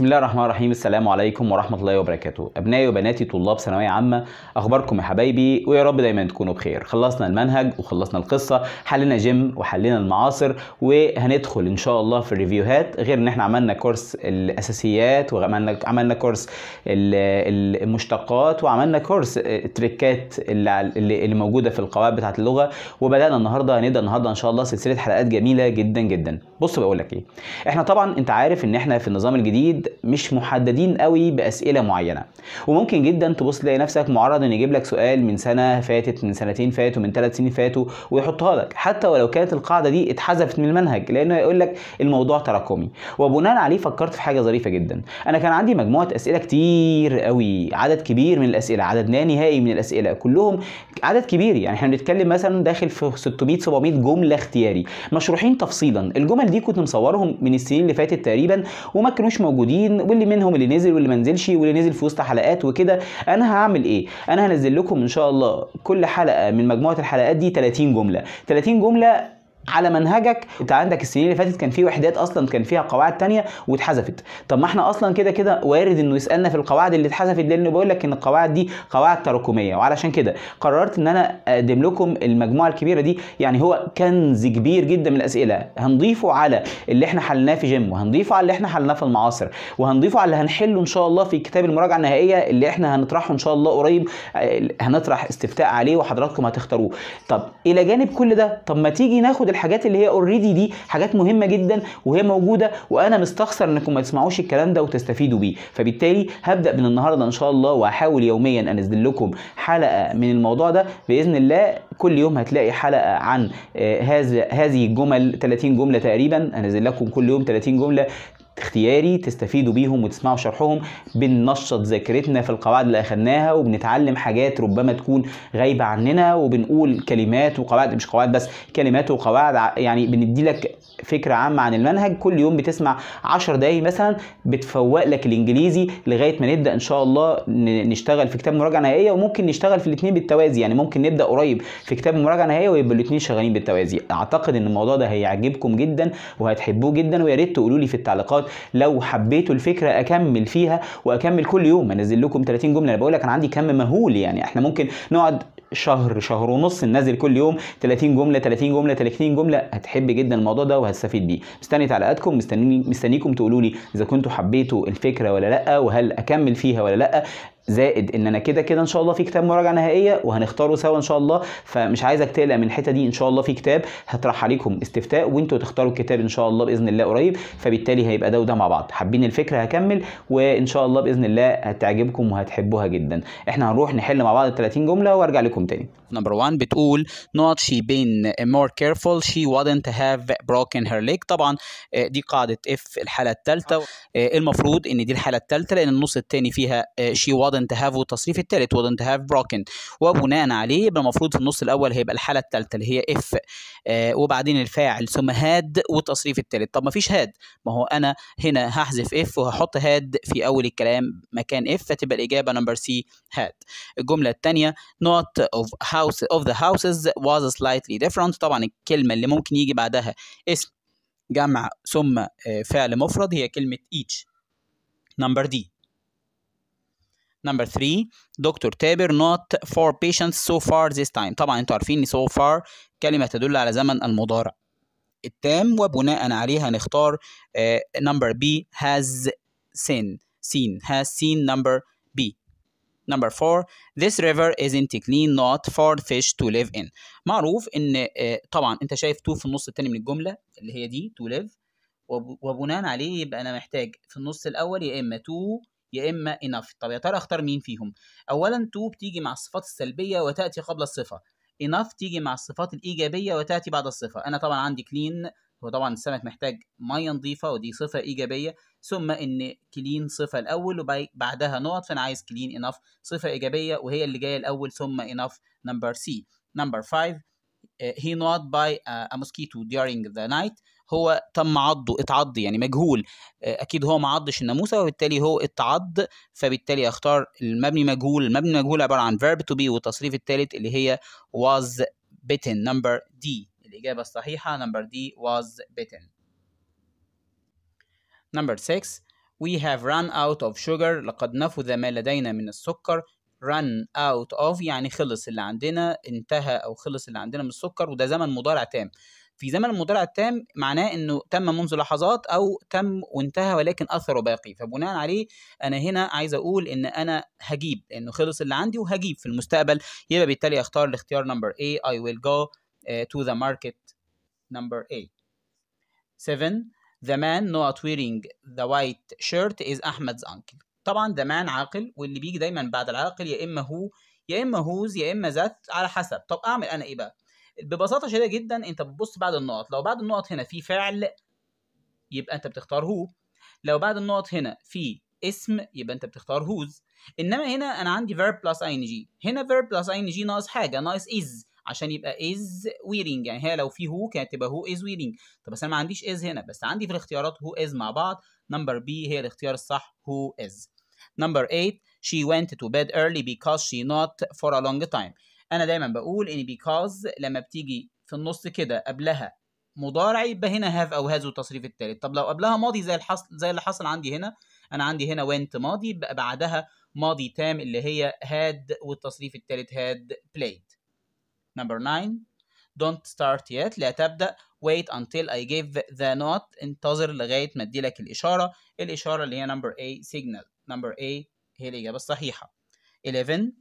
بسم الله الرحمن الرحيم السلام عليكم ورحمة الله وبركاته أبنائي وبناتي طلاب ثانوية عامة أخباركم يا حبايبي ويا رب دايما تكونوا بخير خلصنا المنهج وخلصنا القصة حلينا جيم وحلينا المعاصر وهندخل إن شاء الله في الريفيوهات غير إن إحنا عملنا كورس الأساسيات وعملنا عملنا كورس المشتقات وعملنا كورس التريكات اللي, اللي موجودة في القواعد بتاعة اللغة وبدأنا النهاردة هنبدأ النهاردة إن شاء الله سلسلة حلقات جميلة جدا جدا بص بقول لك إيه إحنا طبعا أنت عارف إن إحنا في النظام الجديد مش محددين قوي باسئله معينه وممكن جدا تبص تلاقي نفسك معرض ان يجيب لك سؤال من سنه فاتت من سنتين فاتوا من ثلاث سنين فاتوا ويحطها لك حتى ولو كانت القاعده دي اتحذفت من المنهج لانه يقول لك الموضوع تراكمي وبناء عليه فكرت في حاجه ظريفه جدا انا كان عندي مجموعه اسئله كتير قوي عدد كبير من الاسئله عدد لا نهائي من الاسئله كلهم عدد كبير يعني احنا بنتكلم مثلا داخل في 600 700 جمله اختياري مشروحين تفصيلا الجمل دي كنت مصورهم من السنين اللي فاتت تقريبا وما كانوش موجودين الجديدين واللي منهم اللي نزل واللي ما نزلش واللي نزل في وسط حلقات وكده انا هعمل ايه انا هنزل لكم ان شاء الله كل حلقه من مجموعه الحلقات دي 30 جمله 30 جمله على منهجك انت عندك السنين اللي فاتت كان في وحدات اصلا كان فيها قواعد تانية واتحذفت طب ما احنا اصلا كده كده وارد انه يسالنا في القواعد اللي اتحذفت لانه بقول لك ان القواعد دي قواعد تراكميه وعلشان كده قررت ان انا اقدم لكم المجموعه الكبيره دي يعني هو كنز كبير جدا من الاسئله هنضيفه على اللي احنا حلناه في جيم وهنضيفه على اللي احنا حلناه في المعاصر وهنضيفه على اللي هنحله ان شاء الله في كتاب المراجعه النهائيه اللي احنا هنطرحه ان شاء الله قريب آه، هنطرح استفتاء عليه وحضراتكم هتختاروه طب الى جانب كل ده طب ما تيجي ناخد الحاجات اللي هي اوريدي دي حاجات مهمه جدا وهي موجوده وانا مستخسر انكم ما تسمعوش الكلام ده وتستفيدوا بيه فبالتالي هبدا من النهارده ان شاء الله وهحاول يوميا انزل لكم حلقه من الموضوع ده باذن الله كل يوم هتلاقي حلقه عن آه، هذا هذه الجمل 30 جمله تقريبا انزل لكم كل يوم 30 جمله اختياري تستفيدوا بيهم وتسمعوا شرحهم بننشط ذاكرتنا في القواعد اللي اخدناها وبنتعلم حاجات ربما تكون غايبه عننا وبنقول كلمات وقواعد مش قواعد بس كلمات وقواعد يعني بندي لك فكره عامه عن المنهج كل يوم بتسمع 10 دقايق مثلا بتفوق لك الانجليزي لغايه ما نبدا ان شاء الله نشتغل في كتاب مراجعه نهائيه وممكن نشتغل في الاثنين بالتوازي يعني ممكن نبدا قريب في كتاب مراجعه نهائيه ويبقى الاثنين شغالين بالتوازي اعتقد ان الموضوع ده هيعجبكم جدا وهتحبوه جدا ويا ريت تقولوا لي في التعليقات لو حبيتوا الفكره اكمل فيها واكمل كل يوم انزل لكم 30 جمله انا بقول لك انا عندي كم مهول يعني احنا ممكن نقعد شهر شهر ونص ننزل كل يوم 30 جمله 30 جمله 30 جمله هتحب جدا الموضوع ده وهتستفيد بيه مستني تعليقاتكم مستني مستنيكم تقولوا لي اذا كنتوا حبيتوا الفكره ولا لا وهل اكمل فيها ولا لا زائد ان انا كده كده ان شاء الله في كتاب مراجعه نهائيه وهنختاره سوا ان شاء الله فمش عايزك تقلق من الحته دي ان شاء الله في كتاب هطرح عليكم استفتاء وانتوا تختاروا الكتاب ان شاء الله باذن الله قريب فبالتالي هيبقى ده وده مع بعض حابين الفكره هكمل وان شاء الله باذن الله هتعجبكم وهتحبوها جدا احنا هنروح نحل مع بعض ال 30 جمله وارجع لكم تاني نمبر 1 بتقول not she been more careful she wouldn't have broken her leg طبعا آه، دي قاعده اف الحاله الثالثه آه، المفروض ان دي الحاله الثالثه لان النص الثاني فيها آه، she وودنت هاف والتصريف الثالث وودنت هاف بروكن وبناء عليه يبقى المفروض في النص الاول هيبقى الحاله الثالثه اللي هي اف آه وبعدين الفاعل ثم هاد والتصريف الثالث طب ما فيش هاد ما هو انا هنا هحذف اف وهحط هاد في اول الكلام مكان اف فتبقى الاجابه نمبر سي هاد الجمله الثانيه not of house of the houses was slightly different طبعا الكلمه اللي ممكن يجي بعدها اسم جمع ثم آه، فعل مفرد هي كلمه each نمبر دي Number three, Dr. Taber not for patients so far this time. طبعا انتوا عارفين ان so far كلمة تدل على زمن المضارع التام وبناء عليها هنختار آه number B has seen seen has seen number B. Number four, this river isn't clean not for fish to live in. معروف ان آه طبعا انت شايف two في النص التاني من الجملة اللي هي دي to live وبناء عليه يبقى انا محتاج في النص الاول يا اما two يا اما انف طب يا ترى اختار مين فيهم اولا تو بتيجي مع الصفات السلبيه وتاتي قبل الصفه انف تيجي مع الصفات الايجابيه وتاتي بعد الصفه انا طبعا عندي كلين هو طبعا السمك محتاج ميه نظيفه ودي صفه ايجابيه ثم ان كلين صفه الاول وبعدها نقط فانا عايز كلين انف صفه ايجابيه وهي اللي جايه الاول ثم انف نمبر سي نمبر 5 he not by آه، a mosquito during the night هو تم عضه اتعض يعني مجهول آه، اكيد هو ما عضش الناموسه وبالتالي هو اتعض فبالتالي اختار المبني مجهول المبني مجهول عباره عن verb to be والتصريف الثالث اللي هي was bitten number D الاجابه الصحيحه number D was bitten number 6 we have run out of sugar لقد نفذ ما لدينا من السكر run out of يعني خلص اللي عندنا انتهى او خلص اللي عندنا من السكر وده زمن مضارع تام في زمن المضارع التام معناه انه تم منذ لحظات او تم وانتهى ولكن اثره باقي فبناء عليه انا هنا عايز اقول ان انا هجيب لانه خلص اللي عندي وهجيب في المستقبل يبقى بالتالي اختار الاختيار نمبر A I will go uh, to the market number A 7 the man not wearing the white shirt is Ahmed's uncle طبعا ذا مان عاقل واللي بيجي دايما بعد العاقل يا اما هو يا اما هوز يا اما ذات على حسب طب اعمل انا ايه بقى ببساطه شديده جدا انت بتبص بعد النقط لو بعد النقط هنا في فعل يبقى انت بتختار هو لو بعد النقط هنا في اسم يبقى انت بتختار هوز انما هنا انا عندي verb plus ing هنا verb plus ing ناقص حاجه ناقص is عشان يبقى is wearing يعني هي لو في هو كانت تبقى هو is wearing طب بس انا ما عنديش is هنا بس عندي في الاختيارات هو is مع بعض number B هي الاختيار الصح هو is number 8 she went to bed early because she not for a long time انا دايما بقول ان بيكاز لما بتيجي في النص كده قبلها مضارع يبقى هنا هاف او هاز والتصريف الثالث طب لو قبلها ماضي زي الحصل زي اللي حصل عندي هنا انا عندي هنا went ماضي يبقى بعدها ماضي تام اللي هي had والتصريف الثالث had played number 9 don't start yet لا تبدأ wait until I give the not انتظر لغاية ما ادي لك الإشارة الإشارة اللي هي number A signal number A هي الإجابة الصحيحة 11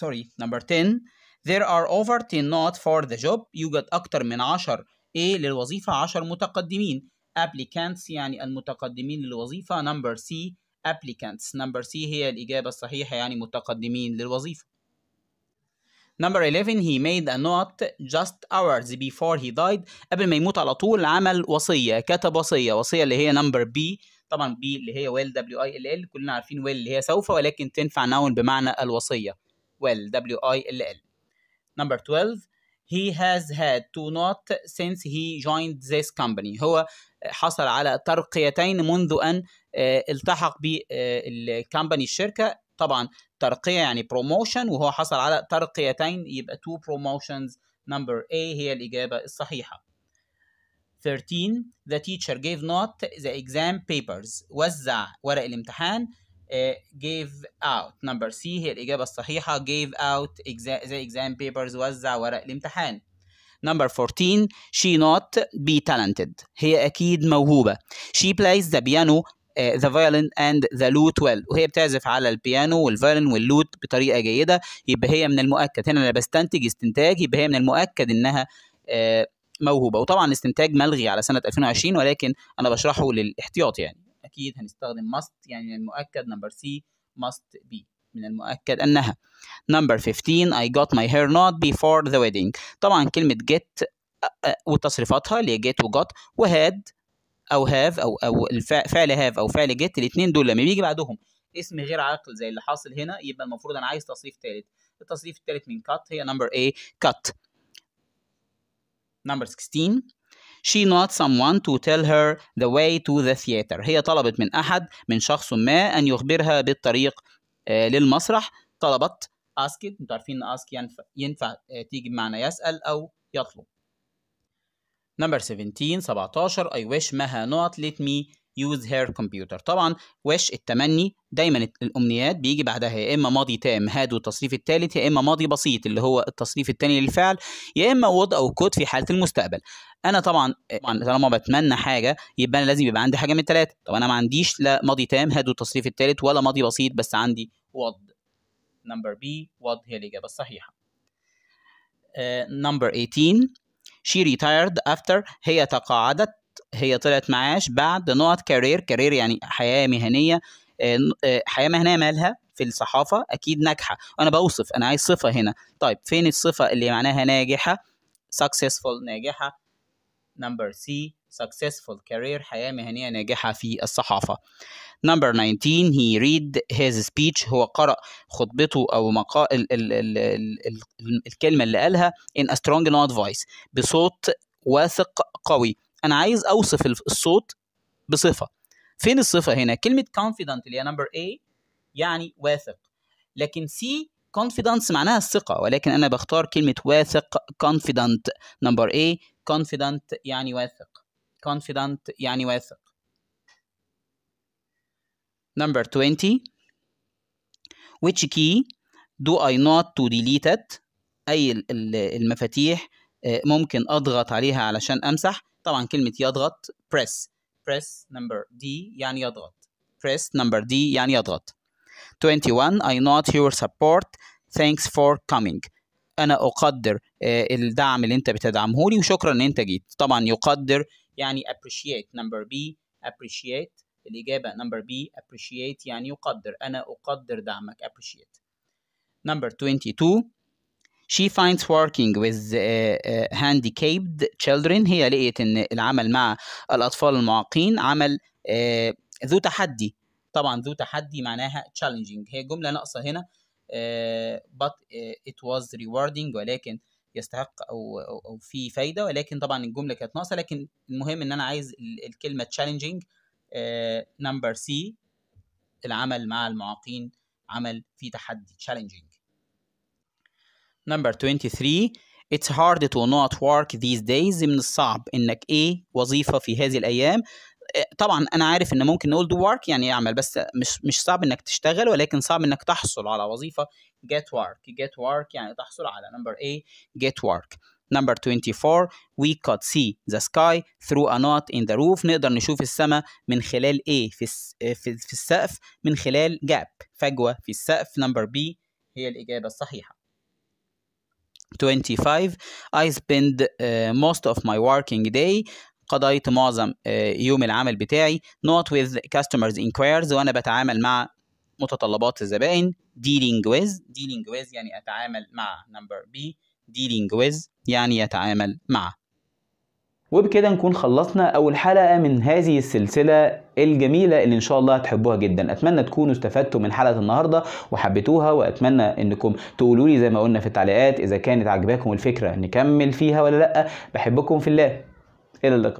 سوري نمبر 10 there are over 10 not for the job يوجد أكتر من 10 A للوظيفة 10 متقدمين applicants يعني المتقدمين للوظيفة number C applicants number C هي الإجابة الصحيحة يعني متقدمين للوظيفة Number 11 he made a note just hours before he died قبل ما يموت على طول عمل وصية كتب وصية وصية اللي هي number B طبعا B اللي هي will W I L L كلنا عارفين will اللي هي سوف ولكن تنفع noun بمعنى الوصية well W I L L number 12 he has had to not since he joined this company هو حصل على ترقيتين منذ ان آه، التحق بالكمباني آه، الشركه طبعا ترقيه يعني بروموشن وهو حصل على ترقيتين يبقى two promotions number A هي الاجابه الصحيحه 13 the teacher gave not the exam papers وزع ورق الامتحان إيه، gave out number C هي الإجابة الصحيحة gave out exam, زي exam papers وزع ورق الامتحان Number 14 she not be talented هي أكيد موهوبة she plays the piano uh, the violin and the lute well وهي بتعزف على البيانو والفيولين واللوت بطريقة جيدة يبقى هي من المؤكد هنا أنا بستنتج استنتاج يبقى هي من المؤكد إنها uh, موهوبة وطبعا الاستنتاج ملغي على سنة 2020 ولكن أنا بشرحه للاحتياط يعني أكيد هنستخدم must يعني من المؤكد نمبر سي must be من المؤكد أنها number 15 I got my hair not before the wedding طبعا كلمة get وتصريفاتها اللي هي get وgot had أو have أو أو فعل have أو فعل get الاثنين دول لما بيجي بعدهم اسم غير عاقل زي اللي حاصل هنا يبقى المفروض أنا عايز تصريف ثالث التصريف الثالث من cut هي number A cut number 16 She not someone to tell her the way to the theater. هي طلبت من أحد من شخص ما أن يخبرها بالطريق آه، للمسرح. طلبت it انتوا عارفين ان ask ينفع, ينفع آه، تيجي بمعنى يسأل أو يطلب. Number 17 17 I wish Maha not let me يوز هير كمبيوتر طبعا وش التمني دايما الامنيات بيجي بعدها يا اما ماضي تام هاد والتصريف الثالث يا اما ماضي بسيط اللي هو التصريف الثاني للفعل يا اما وضع او كود في حاله المستقبل انا طبعا طبعا طالما بتمنى حاجه يبقى انا لازم يبقى عندي حاجه من الثلاثه طب انا ما عنديش لا ماضي تام هاد والتصريف الثالث ولا ماضي بسيط بس عندي وض نمبر بي وض هي الاجابه الصحيحه نمبر uh, 18 she retired after هي تقاعدت هي طلعت معاش بعد نقط كارير كارير يعني حياه مهنيه آه، آه، حياه مهنيه مالها في الصحافه اكيد ناجحه انا بوصف انا عايز صفه هنا طيب فين الصفه اللي معناها ناجحه successful ناجحه number C successful career حياة مهنية ناجحة في الصحافة. Number 19 he read his speech هو قرأ خطبته أو مقال ال... ال... ال... ال... الكلمة اللي قالها in a strong not voice بصوت واثق قوي. انا عايز اوصف الصوت بصفه فين الصفه هنا كلمه confident اللي هي نمبر A يعني واثق لكن سي confidence معناها الثقه ولكن انا بختار كلمه واثق confident نمبر A confident يعني واثق confident يعني واثق نمبر 20 which key do I not to delete it أي المفاتيح آه، ممكن أضغط عليها علشان أمسح طبعا كلمه يضغط بريس بريس نمبر دي يعني يضغط بريس نمبر دي يعني يضغط 21 I not your support thanks for coming انا اقدر آه، الدعم اللي انت بتدعمه لي وشكرا ان انت جيت طبعا يقدر يعني appreciate number B appreciate الاجابه number B appreciate يعني يقدر انا اقدر دعمك appreciate number 22 she finds working with uh, uh, handicapped children هي لقيت ان العمل مع الاطفال المعاقين عمل آه، ذو تحدي طبعا ذو تحدي معناها challenging هي جمله ناقصه هنا آه، but آه، it was rewarding ولكن يستحق او او في فايده ولكن طبعا الجمله كانت ناقصه لكن المهم ان انا عايز الكلمه challenging نمبر سي العمل مع المعاقين عمل فيه تحدي challenging Number 23 It's hard to not work these days من الصعب انك ايه وظيفة في هذه الايام آه، طبعا انا عارف ان ممكن نقول دو ورك يعني اعمل بس مش مش صعب انك تشتغل ولكن صعب انك تحصل على وظيفه get work get work يعني تحصل على number A get work number 24 we could see the sky through a knot in the roof نقدر نشوف السماء من خلال ايه؟ في في السقف من خلال gap فجوه في السقف number B هي الاجابه الصحيحه 25 I spend uh, most of my working day قضيت معظم uh, يوم العمل بتاعي not with customers inquiries وأنا بتعامل مع متطلبات الزبائن dealing with dealing with يعني أتعامل مع number B dealing with يعني يتعامل مع وبكده نكون خلصنا أول حلقة من هذه السلسلة الجميلة اللي إن شاء الله هتحبوها جدا أتمنى تكونوا استفدتوا من حلقة النهاردة وحبيتوها وأتمنى إنكم تقولوا لي زي ما قلنا في التعليقات إذا كانت عجباكم الفكرة نكمل فيها ولا لأ بحبكم في الله إلى اللقاء